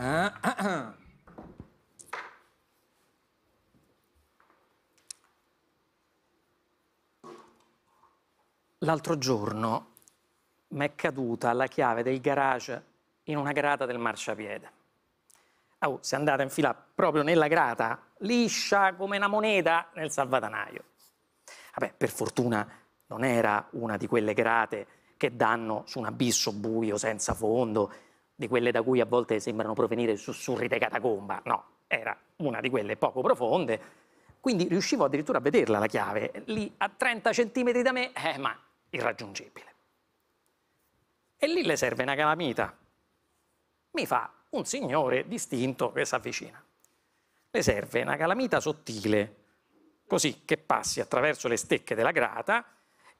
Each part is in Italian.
Eh? L'altro giorno mi è caduta la chiave del garage in una grata del marciapiede. Oh, si è andata in fila proprio nella grata, liscia come una moneta nel salvatanaio. Vabbè, per fortuna non era una di quelle grate che danno su un abisso buio senza fondo di quelle da cui a volte sembrano provenire sussurri di catacomba, no, era una di quelle poco profonde, quindi riuscivo addirittura a vederla la chiave, lì a 30 centimetri da me, eh, ma irraggiungibile. E lì le serve una calamita. Mi fa un signore distinto che si avvicina. Le serve una calamita sottile, così che passi attraverso le stecche della grata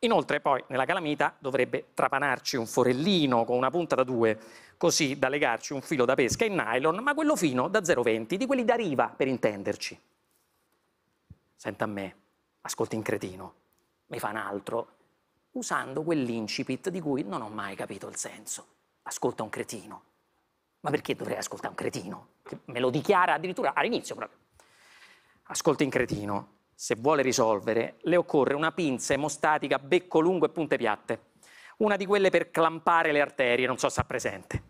Inoltre poi nella calamita dovrebbe trapanarci un forellino con una punta da due, così da legarci un filo da pesca in nylon, ma quello fino da 0,20, di quelli da riva per intenderci. Senta a me, ascolti in cretino, mi fa un altro, usando quell'incipit di cui non ho mai capito il senso. Ascolta un cretino. Ma perché dovrei ascoltare un cretino? Che me lo dichiara addirittura all'inizio proprio. Ascolti in cretino, se vuole risolvere, le occorre una pinza emostatica, becco lungo e punte piatte. Una di quelle per clampare le arterie, non so se ha presente.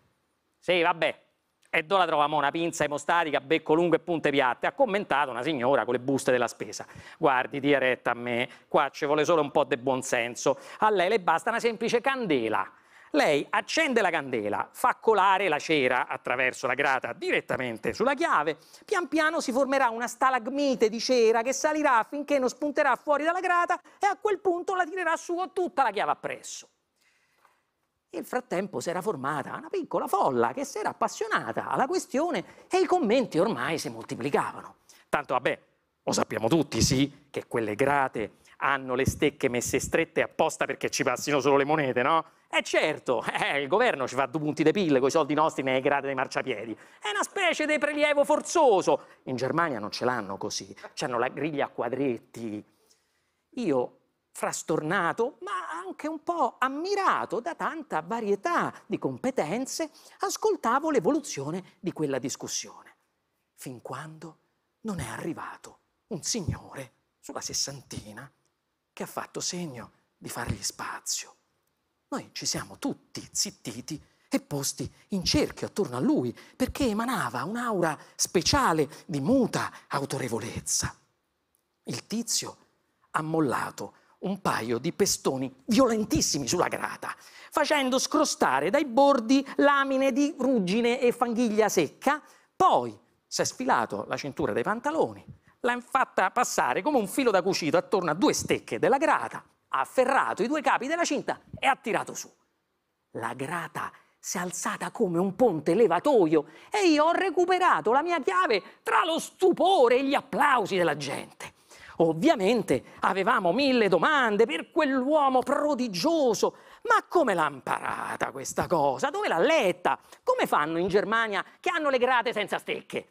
Sì, vabbè. E dove la troviamo una pinza emostatica, becco lungo e punte piatte? Ha commentato una signora con le buste della spesa. Guardi, dia retta a me, qua ci vuole solo un po' di buonsenso. A lei le basta una semplice candela lei accende la candela, fa colare la cera attraverso la grata direttamente sulla chiave, pian piano si formerà una stalagmite di cera che salirà finché non spunterà fuori dalla grata e a quel punto la tirerà su tutta la chiave appresso. Nel frattempo si era formata una piccola folla che si era appassionata alla questione e i commenti ormai si moltiplicavano. Tanto vabbè, lo sappiamo tutti, sì, che quelle grate hanno le stecche messe strette apposta perché ci passino solo le monete, no? Eh certo, eh, il governo ci fa due punti di pille con i soldi nostri nei grate dei marciapiedi. È una specie di prelievo forzoso. In Germania non ce l'hanno così, hanno la griglia a quadretti. Io frastornato, ma anche un po' ammirato da tanta varietà di competenze, ascoltavo l'evoluzione di quella discussione, fin quando non è arrivato un signore sulla sessantina che ha fatto segno di fargli spazio. Noi ci siamo tutti zittiti e posti in cerchio attorno a lui perché emanava un'aura speciale di muta autorevolezza. Il tizio ha mollato un paio di pestoni violentissimi sulla grata, facendo scrostare dai bordi lamine di ruggine e fanghiglia secca, poi si è sfilato la cintura dei pantaloni, l'ha fatta passare come un filo da cucito attorno a due stecche della grata, ha afferrato i due capi della cinta e ha tirato su. La grata si è alzata come un ponte levatoio e io ho recuperato la mia chiave tra lo stupore e gli applausi della gente. Ovviamente avevamo mille domande per quell'uomo prodigioso. Ma come l'ha imparata questa cosa? Dove l'ha letta? Come fanno in Germania che hanno le grate senza stecche?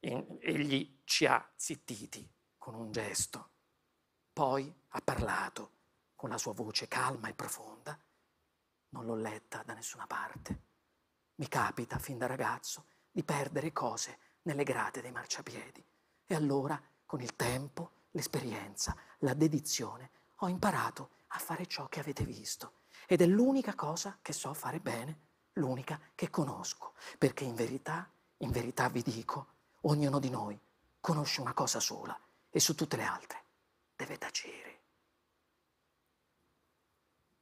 egli ci ha zittiti con un gesto, poi ha parlato con la sua voce calma e profonda. Non l'ho letta da nessuna parte. Mi capita, fin da ragazzo, di perdere cose nelle grate dei marciapiedi. E allora, con il tempo, l'esperienza, la dedizione, ho imparato a fare ciò che avete visto. Ed è l'unica cosa che so fare bene, l'unica che conosco, perché in verità, in verità vi dico, Ognuno di noi conosce una cosa sola e su tutte le altre deve tacere.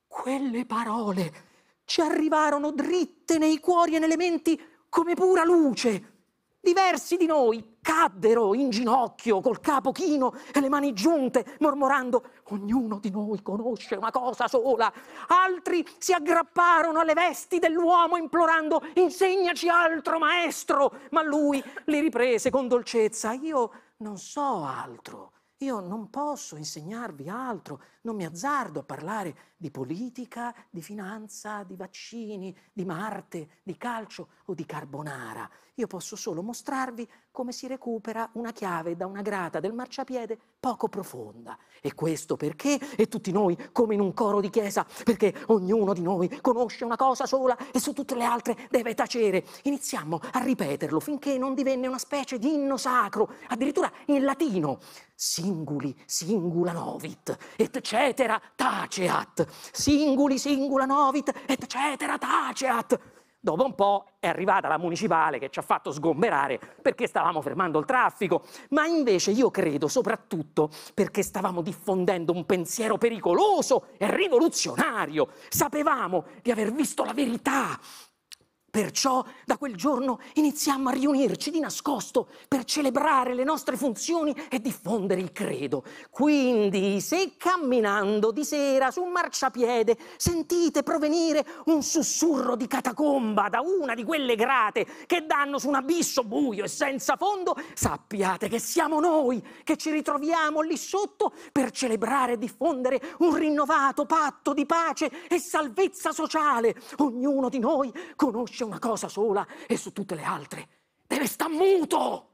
Quelle parole ci arrivarono dritte nei cuori e nelle menti come pura luce diversi di noi caddero in ginocchio col capo chino e le mani giunte, mormorando ognuno di noi conosce una cosa sola. Altri si aggrapparono alle vesti dell'uomo implorando insegnaci altro maestro, ma lui li riprese con dolcezza io non so altro io non posso insegnarvi altro, non mi azzardo a parlare di politica, di finanza, di vaccini, di Marte, di calcio o di carbonara. Io posso solo mostrarvi come si recupera una chiave da una grata del marciapiede poco profonda. E questo perché? E tutti noi come in un coro di chiesa, perché ognuno di noi conosce una cosa sola e su tutte le altre deve tacere. Iniziamo a ripeterlo finché non divenne una specie di inno sacro, addirittura in latino singuli singula novit, eccetera taceat, singuli singula novit, eccetera taceat. Dopo un po' è arrivata la municipale che ci ha fatto sgomberare perché stavamo fermando il traffico, ma invece io credo soprattutto perché stavamo diffondendo un pensiero pericoloso e rivoluzionario. Sapevamo di aver visto la verità, Perciò da quel giorno iniziammo a riunirci di nascosto per celebrare le nostre funzioni e diffondere il credo. Quindi, se camminando di sera su un marciapiede sentite provenire un sussurro di catacomba da una di quelle grate che danno su un abisso buio e senza fondo, sappiate che siamo noi che ci ritroviamo lì sotto per celebrare e diffondere un rinnovato patto di pace e salvezza sociale. Ognuno di noi conosce una cosa sola e su tutte le altre deve star muto!